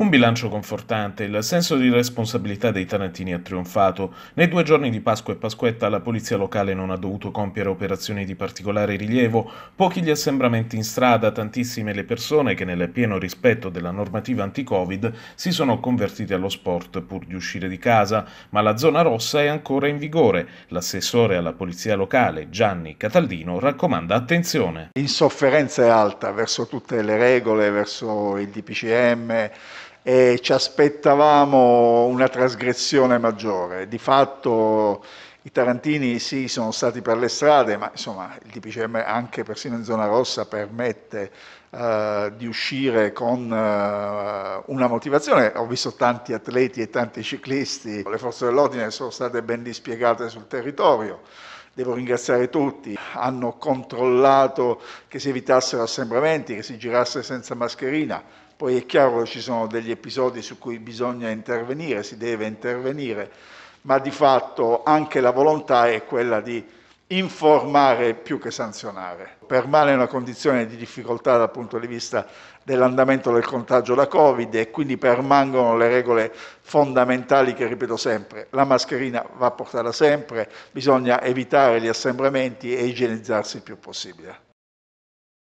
Un bilancio confortante, il senso di responsabilità dei tarantini ha trionfato. Nei due giorni di Pasqua e Pasquetta la polizia locale non ha dovuto compiere operazioni di particolare rilievo, pochi gli assembramenti in strada, tantissime le persone che nel pieno rispetto della normativa anti-Covid si sono convertite allo sport pur di uscire di casa, ma la zona rossa è ancora in vigore. L'assessore alla polizia locale Gianni Cataldino raccomanda attenzione. L'insofferenza è alta verso tutte le regole, verso il DPCM, e ci aspettavamo una trasgressione maggiore. Di fatto i tarantini sì sono stati per le strade, ma insomma il DPCM anche persino in zona rossa permette uh, di uscire con uh, una motivazione. Ho visto tanti atleti e tanti ciclisti, le forze dell'ordine sono state ben dispiegate sul territorio devo ringraziare tutti, hanno controllato che si evitassero assembramenti, che si girasse senza mascherina, poi è chiaro che ci sono degli episodi su cui bisogna intervenire, si deve intervenire, ma di fatto anche la volontà è quella di informare più che sanzionare. Permane una condizione di difficoltà dal punto di vista dell'andamento del contagio da Covid e quindi permangono le regole fondamentali che ripeto sempre, la mascherina va portata sempre, bisogna evitare gli assembramenti e igienizzarsi il più possibile.